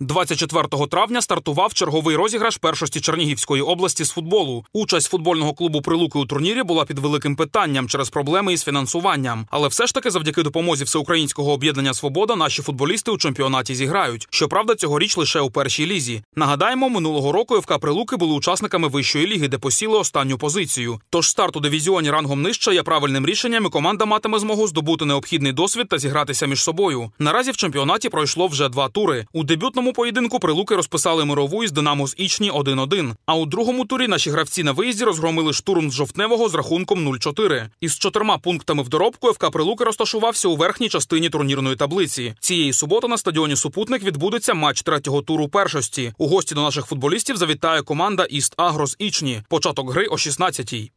24 травня стартував черговий розіграш першості Чернігівської області з футболу. Участь футбольного клубу Прилуки у турнірі була під великим питанням через проблеми із фінансуванням. Але все ж таки, завдяки допомозі всеукраїнського об'єднання Свобода наші футболісти у чемпіонаті зіграють. Щоправда, цьогоріч лише у першій лізі. Нагадаємо, минулого року ФК Прилуки були учасниками вищої ліги, де посіли останню позицію. Тож старт у дивізіоні рангом нижче є правильним рішенням. і Команда матиме змогу здобути необхідний досвід та зігратися між собою. Наразі в чемпіонаті пройшло вже два тури. У дебютному першому поєдинку прилуки розписали мирову із Динамо з Ічні 1-1. А у другому турі наші гравці на виїзді розгромили штурм з жовтневого з рахунком 0-4. Із чотирма пунктами в доробку ФК Прилуки розташувався у верхній частині турнірної таблиці. Цієї суботи на стадіоні Супутник відбудеться матч третього туру першості. У гості до наших футболістів завітає команда Іст Агро з Ічні. Початок гри о 16-й.